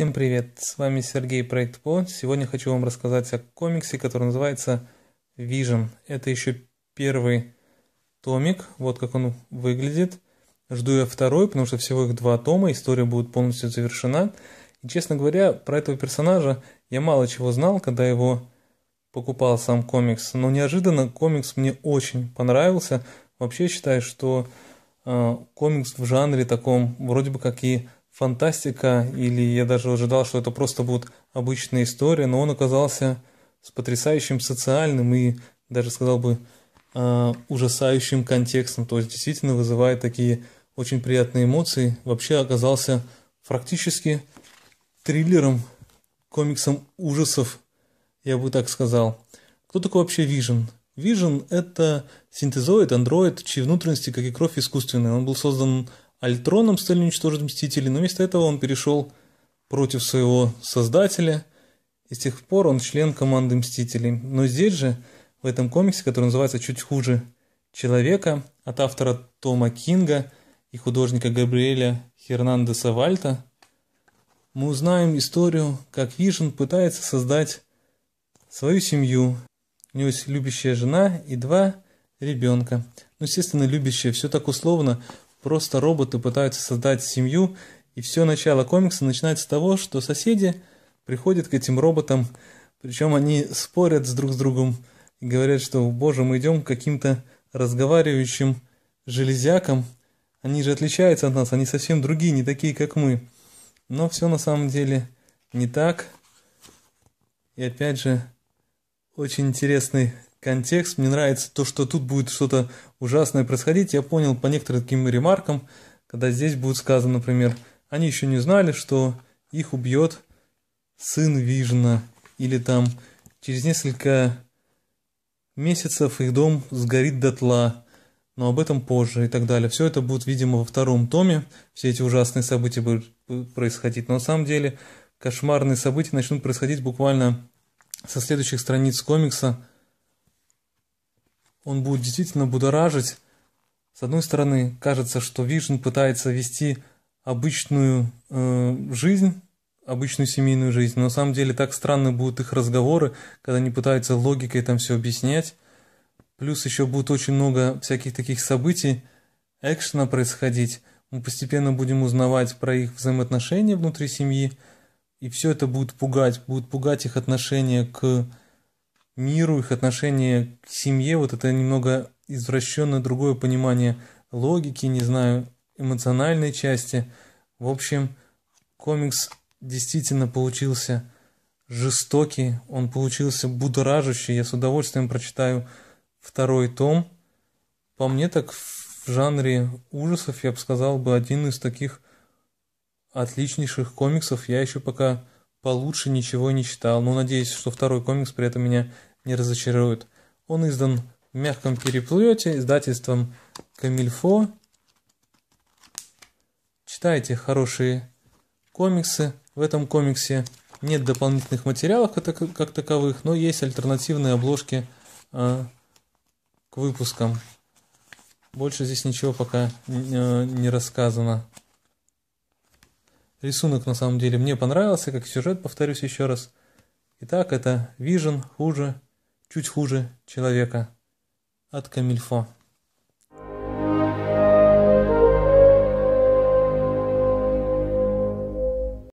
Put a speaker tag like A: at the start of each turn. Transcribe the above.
A: Всем привет, с вами Сергей Проект По. Сегодня хочу вам рассказать о комиксе, который называется Vision. Это еще первый томик, вот как он выглядит. Жду я второй, потому что всего их два тома, история будет полностью завершена. И, честно говоря, про этого персонажа я мало чего знал, когда его покупал сам комикс. Но неожиданно комикс мне очень понравился. Вообще считаю, что э, комикс в жанре таком, вроде бы как и фантастика, или я даже ожидал, что это просто будет обычная история, но он оказался с потрясающим социальным и, даже сказал бы, а, ужасающим контекстом. То есть действительно вызывает такие очень приятные эмоции. Вообще оказался практически триллером, комиксом ужасов, я бы так сказал. Кто такой вообще Vision? Vision – это синтезоид, андроид, чьи внутренности, как и кровь, искусственные. Он был создан Альтроном стали целью уничтожить Мстителей, но вместо этого он перешел против своего создателя, и с тех пор он член команды Мстителей. Но здесь же, в этом комиксе, который называется чуть хуже «Человека», от автора Тома Кинга и художника Габриэля Хернандеса Вальта, мы узнаем историю, как Вижн пытается создать свою семью. У него есть любящая жена и два ребенка. Ну, естественно, любящая, все так условно. Просто роботы пытаются создать семью, и все начало комикса начинается с того, что соседи приходят к этим роботам, причем они спорят с друг с другом и говорят, что, боже, мы идем к каким-то разговаривающим железякам, они же отличаются от нас, они совсем другие, не такие, как мы. Но все на самом деле не так. И опять же, очень интересный контекст, мне нравится то, что тут будет что-то ужасное происходить. Я понял по некоторым таким ремаркам, когда здесь будет сказано, например, они еще не знали, что их убьет сын Вижна или там через несколько месяцев их дом сгорит дотла, но об этом позже и так далее. Все это будет, видимо, во втором томе, все эти ужасные события будут происходить, но на самом деле кошмарные события начнут происходить буквально со следующих страниц комикса, он будет действительно будоражить. С одной стороны, кажется, что Вижн пытается вести обычную э, жизнь, обычную семейную жизнь, но на самом деле так странны будут их разговоры, когда они пытаются логикой там все объяснять. Плюс еще будет очень много всяких таких событий, экшена происходить. Мы постепенно будем узнавать про их взаимоотношения внутри семьи, и все это будет пугать, будет пугать их отношение к миру, их отношение к семье, вот это немного извращенное другое понимание логики, не знаю, эмоциональной части. В общем, комикс действительно получился жестокий, он получился будоражащий. Я с удовольствием прочитаю второй том. По мне так в жанре ужасов, я бы сказал, бы один из таких отличнейших комиксов. Я еще пока получше ничего не читал. Но надеюсь, что второй комикс при этом меня не разочарует. Он издан в мягком переплете издательством Камильфо. Читайте хорошие комиксы. В этом комиксе нет дополнительных материалов как таковых, но есть альтернативные обложки а, к выпускам. Больше здесь ничего пока э, не рассказано. Рисунок на самом деле мне понравился, как сюжет, повторюсь еще раз. Итак, это Vision хуже чуть хуже человека от Камильфо.